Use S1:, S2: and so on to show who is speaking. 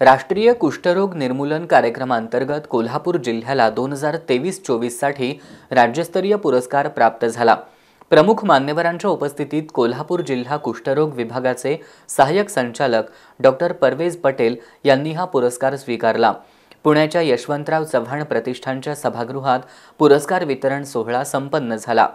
S1: राष्ट्रीय कुष्ठरोग निर्मूलन कार्यक्रमांतर्गत कोल्हापूर जिल्ह्याला दोन हजार तेवीस चोवीससाठी राज्यस्तरीय पुरस्कार प्राप्त झाला प्रमुख मान्यवरांच्या उपस्थितीत कोल्हापूर जिल्हा कुष्ठरोग विभागाचे सहाय्यक संचालक डॉक्टर परवेज पटेल यांनी हा पुरस्कार स्वीकारला पुण्याच्या यशवंतराव चव्हाण प्रतिष्ठानच्या सभागृहात पुरस्कार वितरण सोहळा संपन्न झाला